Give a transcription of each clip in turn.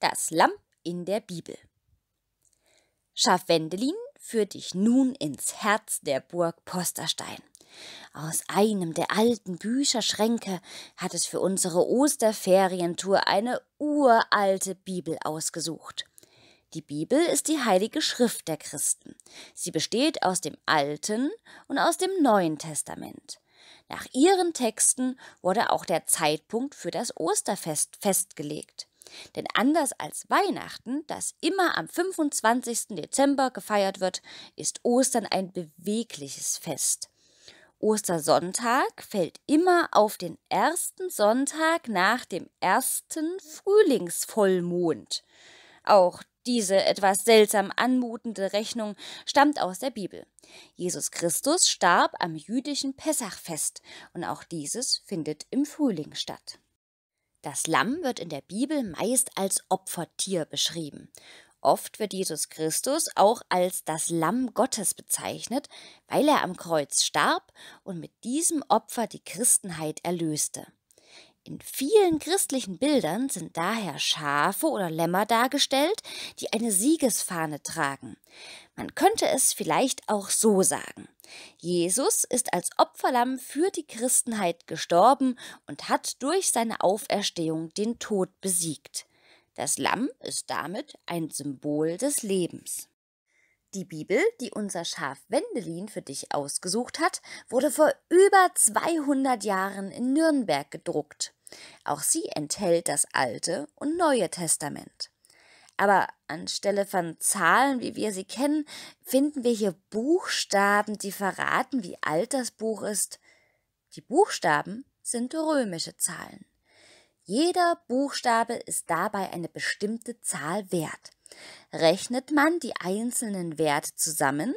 Das Lamm in der Bibel. Wendelin führt dich nun ins Herz der Burg Posterstein. Aus einem der alten Bücherschränke hat es für unsere Osterferientour eine uralte Bibel ausgesucht. Die Bibel ist die heilige Schrift der Christen. Sie besteht aus dem Alten und aus dem Neuen Testament. Nach ihren Texten wurde auch der Zeitpunkt für das Osterfest festgelegt. Denn anders als Weihnachten, das immer am 25. Dezember gefeiert wird, ist Ostern ein bewegliches Fest. Ostersonntag fällt immer auf den ersten Sonntag nach dem ersten Frühlingsvollmond. Auch diese etwas seltsam anmutende Rechnung stammt aus der Bibel. Jesus Christus starb am jüdischen Pessachfest und auch dieses findet im Frühling statt. Das Lamm wird in der Bibel meist als Opfertier beschrieben. Oft wird Jesus Christus auch als das Lamm Gottes bezeichnet, weil er am Kreuz starb und mit diesem Opfer die Christenheit erlöste. In vielen christlichen Bildern sind daher Schafe oder Lämmer dargestellt, die eine Siegesfahne tragen. Man könnte es vielleicht auch so sagen. Jesus ist als Opferlamm für die Christenheit gestorben und hat durch seine Auferstehung den Tod besiegt. Das Lamm ist damit ein Symbol des Lebens. Die Bibel, die unser Schaf Wendelin für dich ausgesucht hat, wurde vor über 200 Jahren in Nürnberg gedruckt. Auch sie enthält das Alte und Neue Testament. Aber anstelle von Zahlen, wie wir sie kennen, finden wir hier Buchstaben, die verraten, wie alt das Buch ist. Die Buchstaben sind römische Zahlen. Jeder Buchstabe ist dabei eine bestimmte Zahl wert. Rechnet man die einzelnen Werte zusammen,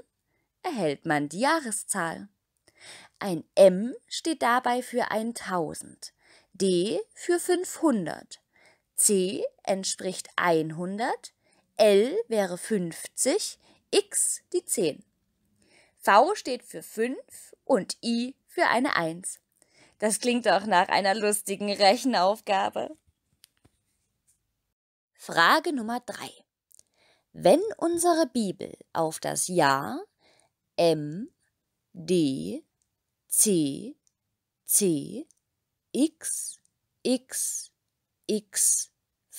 erhält man die Jahreszahl. Ein M steht dabei für 1000, D für 500, C entspricht 100, L wäre 50, X die 10. V steht für 5 und I für eine 1. Das klingt doch nach einer lustigen Rechenaufgabe. Frage Nummer 3. Wenn unsere Bibel auf das Jahr M, D, C, C, X, X, X